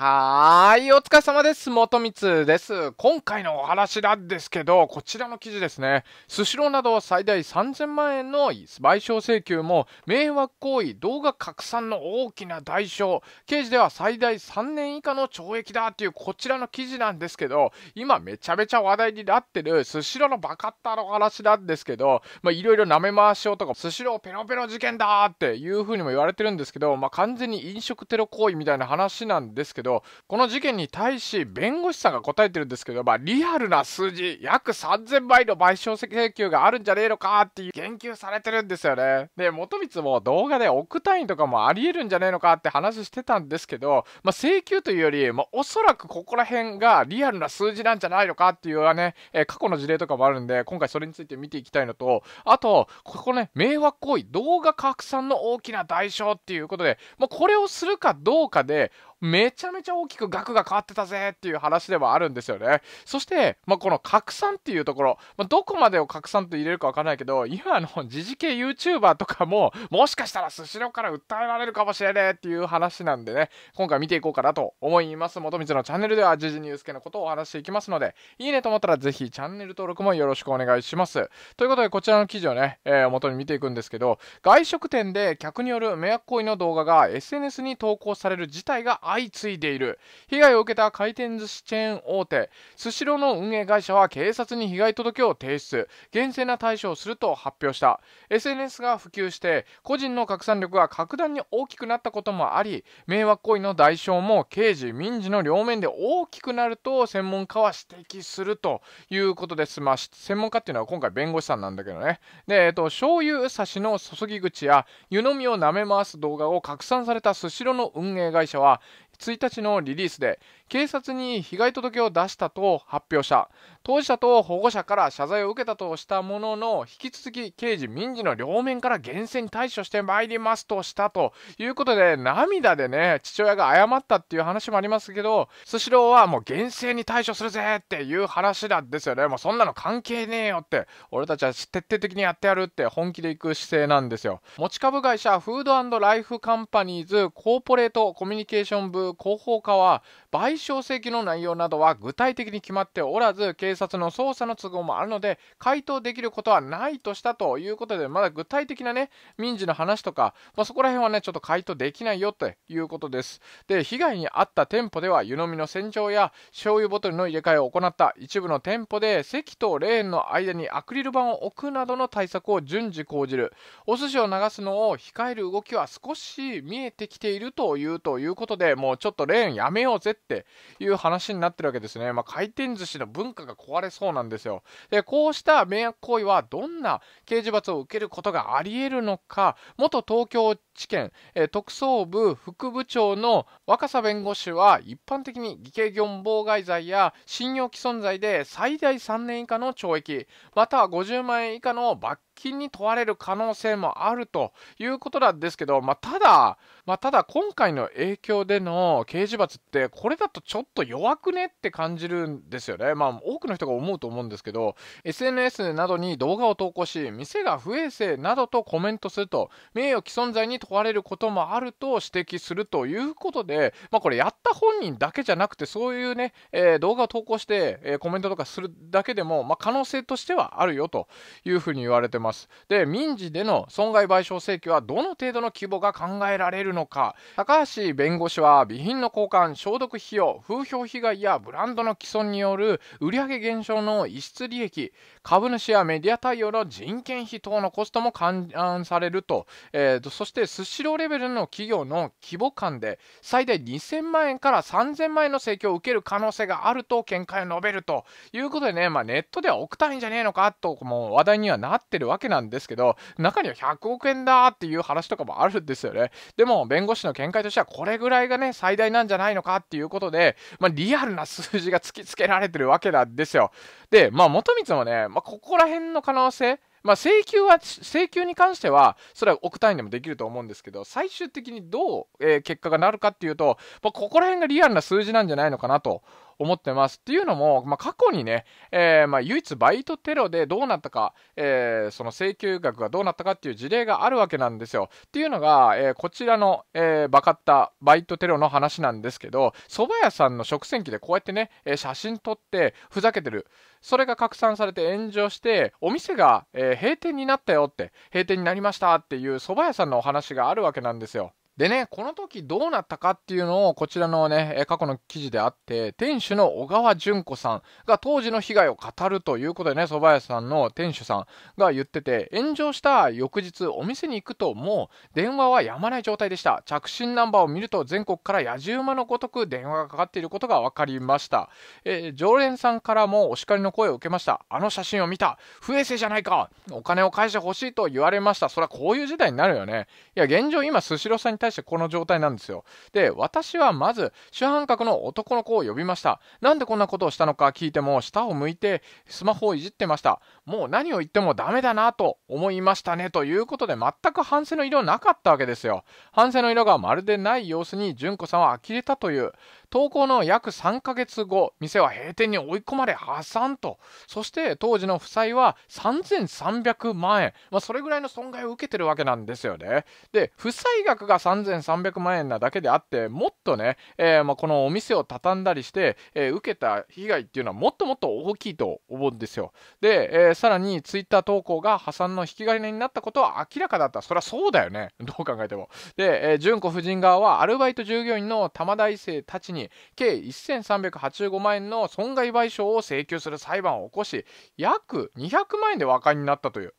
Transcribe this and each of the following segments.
はーい、お疲れ様です。元光です。今回のお話なんですけど、こちらの記事ですね。スシローなど最大3000万円の賠償請求も、迷惑行為、動画拡散の大きな代償、刑事では最大3年以下の懲役だっていうこちらの記事なんですけど、今めちゃめちゃ話題になってるスシローのバカッターのお話なんですけど、まあいろいろ舐め回しをとか、スシローペロペロ事件だっていうふうにも言われてるんですけど、まあ完全に飲食テロ行為みたいな話なんですけど、ど、この事件に対し弁護士さんが答えてるんですけど、まあ、リアルな数字、約3000倍の賠償請求があるんじゃねえのかっていう言及されてるんですよね。で、元光も動画で億単位とかもありえるんじゃねえのかって話してたんですけど、まあ、請求というより、まあ、おそらくここら辺がリアルな数字なんじゃないのかっていうはね、えー、過去の事例とかもあるんで、今回それについて見ていきたいのと、あと、ここね、迷惑行為、動画拡散の大きな代償っていうことで、まあ、これをするかどうかで、めちゃめちゃ大きく額が変わってたぜっていう話ではあるんですよね。そして、まあ、この拡散っていうところ、まあ、どこまでを拡散と入れるかわかんないけど、今の時事系 YouTuber とかも、もしかしたらスシローから訴えられるかもしれねえっていう話なんでね、今回見ていこうかなと思います。元道のチャンネルでは時事ニュース系のことをお話していきますので、いいねと思ったらぜひチャンネル登録もよろしくお願いします。ということで、こちらの記事をね、えー、元に見ていくんですけど、外食店で客による迷惑行為の動画が SNS に投稿される事態が相次いでいる被害を受けた回転寿司チェーン大手スシローの運営会社は警察に被害届を提出厳正な対処をすると発表した SNS が普及して個人の拡散力が格段に大きくなったこともあり迷惑行為の代償も刑事民事の両面で大きくなると専門家は指摘するということですまあ専門家っていうのは今回弁護士さんなんだけどねでえっと醤油差しの注ぎ口や湯飲みを舐め回す動画を拡散されたスシローの運営会社は1日のリリースで警察に被害届を出したと発表した当事者と保護者から謝罪を受けたとしたものの引き続き刑事民事の両面から厳正に対処してまいりますとしたということで涙でね父親が謝ったっていう話もありますけどスシローはもう厳正に対処するぜっていう話なんですよねもうそんなの関係ねえよって俺たちは徹底的にやってやるって本気でいく姿勢なんですよ持ち株会社フードライフカンパニーズコーポレートコミュニケーション部広報課は買対象の内容などは具体的に決まっておらず警察の捜査の都合もあるので回答できることはないとしたということでまだ具体的なね民事の話とか、まあ、そこら辺はねちょっと回答できないよということですで被害に遭った店舗では湯飲みの洗浄や醤油ボトルの入れ替えを行った一部の店舗で席とレーンの間にアクリル板を置くなどの対策を順次講じるお寿司を流すのを控える動きは少し見えてきているというということでもうちょっとレーンやめようぜっていう話になってるわけですね。まあ、回転寿司の文化が壊れそうなんですよ。で、こうした迷惑行為はどんな刑事罰を受けることがあり得るのか、元東京知えー、特捜部副部長の若狭弁護士は一般的に偽計業務妨害罪や信用毀損罪で最大3年以下の懲役または50万円以下の罰金に問われる可能性もあるということなんですけど、まあ、ただ、まあ、ただ今回の影響での刑事罰ってこれだとちょっと弱くねって感じるんですよね。まあ、多くの人が思うと思うんですけど SNS などに動画を投稿し店が不衛生などとコメントすると名誉毀損罪に問問われることもあると指摘するということで、まあ、これやった本人だけじゃなくてそういうね、えー、動画を投稿して、えー、コメントとかするだけでも、まあ、可能性としてはあるよというふうに言われてます。で民事での損害賠償請求はどの程度の規模が考えられるのか高橋弁護士は備品の交換消毒費用風評被害やブランドの毀損による売上減少の逸失利益株主やメディア対応の人件費等のコストも勘案されると、えー、そしてスシローレベルの企業の規模間で最大2000万円から3000万円の請求を受ける可能性があると見解を述べるということでね、まあ、ネットでは億単位じゃねえのかともう話題にはなってるわけなんですけど中には100億円だっていう話とかもあるんですよねでも弁護士の見解としてはこれぐらいがね最大なんじゃないのかっていうことで、まあ、リアルな数字が突きつけられてるわけなんですよでまあ元光もね、まあ、ここら辺の可能性まあ、請求は、請求に関しては、それは億単位でもできると思うんですけど、最終的にどう、えー、結果がなるかっていうと、まあ、ここら辺がリアルな数字なんじゃないのかなと思ってます。っていうのも、まあ、過去にね、えー、まあ、唯一バイトテロでどうなったか、えー、その請求額がどうなったかっていう事例があるわけなんですよ。っていうのが、えー、こちらの、えー、バカッタバイトテロの話なんですけど、蕎麦屋さんの食洗機でこうやってね、え写真撮ってふざけてる。それが拡散されて炎上して、お店が、え閉店になったよって、閉店になりましたっていう蕎麦屋さんのお話があるわけなんですよ。でね、この時どうなったかっていうのをこちらのね、過去の記事であって、店主の小川淳子さんが当時の被害を語るということでね、蕎麦屋さんの店主さんが言ってて、炎上した翌日お店に行くともう電話はやまない状態でした。着信ナンバーを見ると全国から野じ馬のごとく電話がかかっていることが分かりました。えー、常連さんからもお叱りの声を受けました。あの写真を見た。不衛生じゃないか。お金を返してほしいと言われました。そりゃこういう事態になるよね。いや、現状今、スシローさんに対対してこの状態なんですよ。で、私はまず、主犯格の男の子を呼びました。なんでこんなことをしたのか聞いても、下を向いてスマホをいじってました。もう何を言ってもダメだなと思いましたね。ということで、全く反省の色なかったわけですよ。反省の色がまるでない様子に、純子さんは呆れたという。投稿の約3ヶ月後店は閉店に追い込まれ破産とそして当時の負債は3300万円、まあ、それぐらいの損害を受けてるわけなんですよねで負債額が3300万円なだけであってもっとね、えー、まあ、このお店を畳んだりして、えー、受けた被害っていうのはもっともっと大きいと思うんですよで、えー、さらにツイッター投稿が破産の引き金になったことは明らかだったそりゃそうだよねどう考えてもで、えー、純子夫人側はアルバイト従業員の玉大生たちにに計1385万円の損害賠償を請求する裁判を起こし約200万円で和解になったという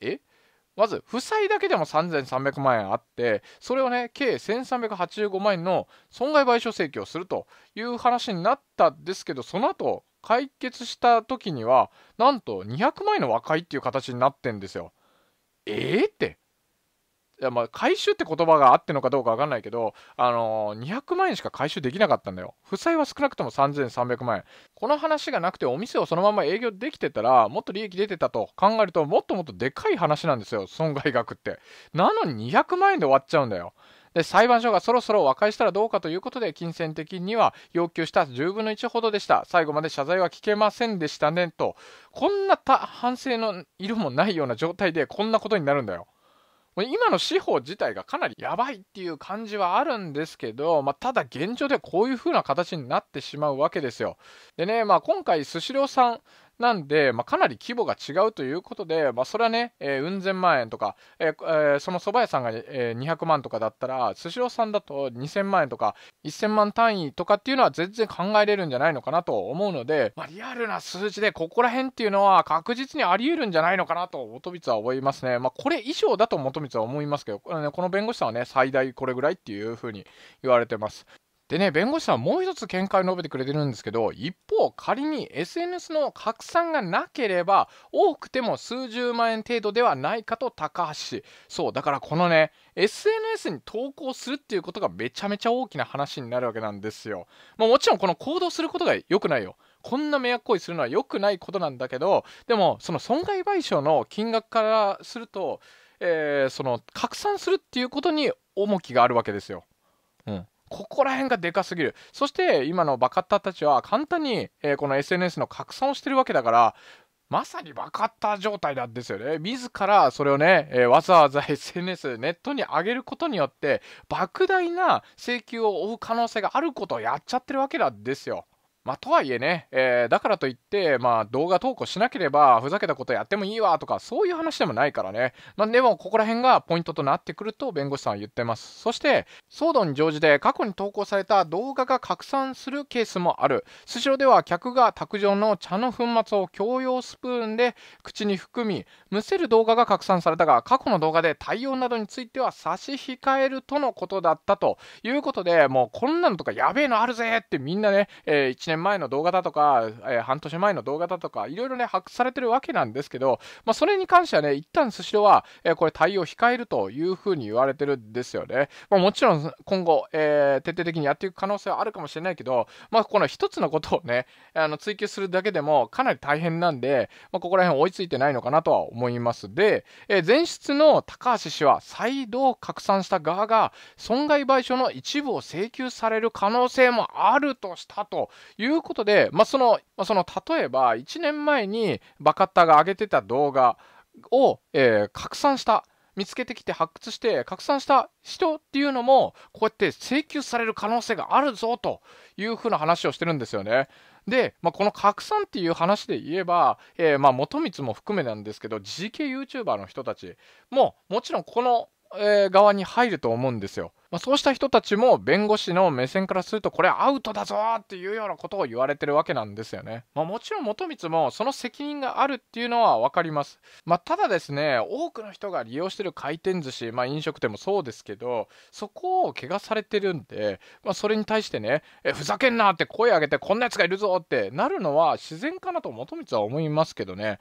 えまず負債だけでも3300万円あってそれをね計1385万円の損害賠償請求をするという話になったんですけどその後解決した時にはなんと200万円の和解っていう形になってんですよ。えー、っていやまあ回収って言葉があってのかどうか分かんないけど、あのー、200万円しか回収できなかったんだよ。負債は少なくとも3300万円。この話がなくてお店をそのまま営業できてたら、もっと利益出てたと考えると、もっともっとでかい話なんですよ、損害額って。なのに200万円で終わっちゃうんだよ。で裁判所がそろそろ和解したらどうかということで金銭的には要求した10分の1ほどでした最後まで謝罪は聞けませんでしたねとこんな反省の色もないような状態でこんなことになるんだよ今の司法自体がかなりやばいっていう感じはあるんですけど、まあ、ただ現状でこういう風な形になってしまうわけですよ。でね、まあ、今回、スシローさん、なんで、まあ、かなり規模が違うということで、まあ、それはね、えー、うん千万円とか、えーえー、その蕎麦屋さんが、えー、200万とかだったら、スシローさんだと2000万円とか、1000万単位とかっていうのは全然考えれるんじゃないのかなと思うので、まあ、リアルな数字でここら辺っていうのは確実にあり得るんじゃないのかなと、元光は思いますね。まあ、これ以上だと元光は思いますけど、この弁護士さんはね、最大これぐらいっていうふうに言われてます。でね、弁護士さんもう一つ見解を述べてくれてるんですけど、一方、仮に SNS の拡散がなければ、多くても数十万円程度ではないかと高橋氏。そう、だからこのね、SNS に投稿するっていうことがめちゃめちゃ大きな話になるわけなんですよ。まあ、もちろんこの行動することが良くないよ。こんな迷惑行為するのは良くないことなんだけど、でも、その損害賠償の金額からすると、えー、その拡散するっていうことに重きがあるわけですよ。うん。ここら辺がでかすぎる。そして今のバカッターたちは簡単に、えー、この SNS の拡散をしてるわけだから、まさにバカッター状態なんですよね。自らそれをね、えー、わざわざ SNS、ネットに上げることによって、莫大な請求を負う可能性があることをやっちゃってるわけなんですよ。まあ、とはいえね、えー、だからといって、まあ、動画投稿しなければ、ふざけたことやってもいいわとか、そういう話でもないからね。まあ、でも、ここら辺がポイントとなってくると、弁護士さんは言ってます。そして、騒動に乗じて過去に投稿された動画が拡散するケースもある。スシローでは、客が卓上の茶の粉末を共用スプーンで口に含み、むせる動画が拡散されたが、過去の動画で対応などについては差し控えるとのことだったということで、もうこんなのとかやべえのあるぜってみんなね、えー、1年年前の動画だとか、えー、半年前の動画だとか、いろいろね、発掘されてるわけなんですけど、まあ、それに関してはね、一旦スシローは、えー、これ対応控えるというふうに言われてるんですよね。まあ、もちろん今後、えー、徹底的にやっていく可能性はあるかもしれないけど、まあ、この一つのことをね、あの追求するだけでもかなり大変なんで、まあ、ここら辺追いついてないのかなとは思います。で、えー、前室の高橋氏は再度拡散した側が損害賠償の一部を請求される可能性もあるとしたといういうことで、まあ、その、まあ、その、例えば、1年前にバカッターが上げてた動画を、えー、拡散した。見つけてきて発掘して拡散した人っていうのもこうやって請求される可能性があるぞというふうな話をしてるんですよね。で、まあ、この拡散っていう話で言えば、えー、まあ元光も含めなんですけど自 k YouTuber の人たちももちろんこの、えー、側に入ると思うんですよ。まあ、そうした人たちも弁護士の目線からするとこれアウトだぞっていうようなことを言われてるわけなんですよね。まあ、もちろん元光もその責任があるっていうのは分かります。まあ、ただですね多くの人が利用してる回転寿司、まあ、飲食店もそうですけどそこを我されてるんで、まあ、それに対してねえふざけんなって声上げてこんなやつがいるぞってなるのは自然かなと元光は思いますけどね。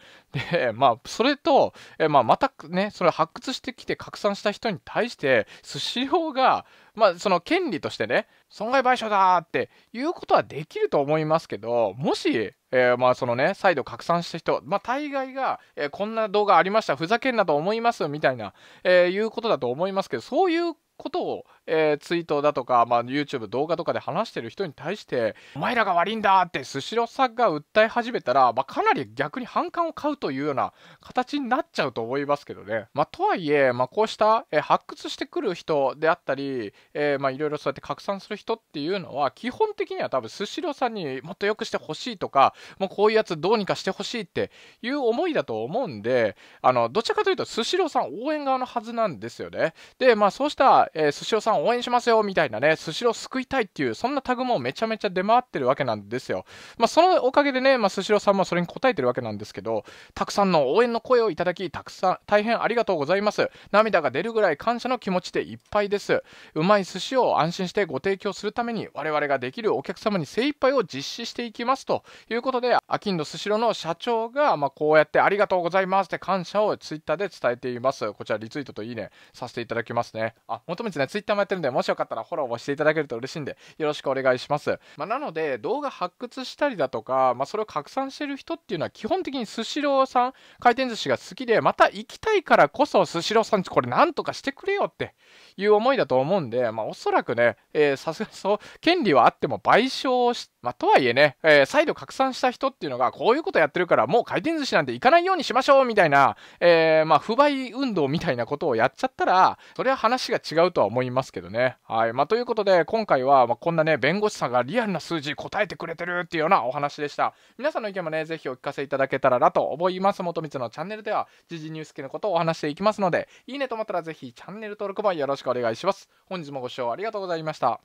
でまあそれとえ、まあ、またねそれ発掘してきて拡散した人に対してスシローがまあ、その権利としてね、損害賠償だっていうことはできると思いますけど、もし、えー、まあそのね、再度拡散した人、まあ大概が、えー、こんな動画ありました、ふざけんなと思いますみたいな、えー、いうことだと思いますけど、そういうことを、えー、ツイートだとか、まあ、YouTube 動画とかで話してる人に対して「お前らが悪いんだ!」ってスシローさんが訴え始めたら、まあ、かなり逆に反感を買うというような形になっちゃうと思いますけどね。まあ、とはいえ、まあ、こうした、えー、発掘してくる人であったり、えまあ、いろいろそうやって拡散する人っていうのは基本的には多分スシローさんにもっと良くしてほしいとかもうこういうやつどうにかしてほしいっていう思いだと思うんであのどちらかというとスシローさん応援側のはずなんですよね。でまあそうした、えー、スシローさんん応援しますよみたいなね、スシロー救いたいっていう、そんなタグもめちゃめちゃ出回ってるわけなんですよ。まあ、そのおかげでね、まスシローさんもそれに応えてるわけなんですけど、たくさんの応援の声をいただき、たくさん、大変ありがとうございます。涙が出るぐらい感謝の気持ちでいっぱいです。うまい寿司を安心してご提供するために、我々ができるお客様に精一杯を実施していきますということで、あきんどスシローの社長が、まあ、こうやってありがとうございますって感謝をツイッターで伝えています。こちらリツイートといいね、させていただきますね。あ、求めてね、ツイッターやってるんで、もしよかったらフォローをしていただけると嬉しいんで、よろしくお願いします。まあ、なので、動画発掘したりだとか、まあ、それを拡散してる人っていうのは、基本的にスシローさん、回転寿司が好きで、また行きたいからこそ、スシローさん、これなんとかしてくれよっていう思いだと思うんで、まあ、おそらくね、さすがそう、権利はあっても賠償し、まあ、とはいえね、えー、再度拡散した人っていうのが、こういうことやってるから、もう回転寿司なんて行かないようにしましょうみたいな、えー、まあ、不買運動みたいなことをやっちゃったら、それは話が違うとは思いますけどね。はい。まあ、ということで、今回は、まこんなね、弁護士さんがリアルな数字答えてくれてるっていうようなお話でした。皆さんの意見もね、ぜひお聞かせいただけたらなと思います。元光のチャンネルでは、時事ニュース系のことをお話していきますので、いいねと思ったらぜひチャンネル登録もよろしくお願いします。本日もご視聴ありがとうございました。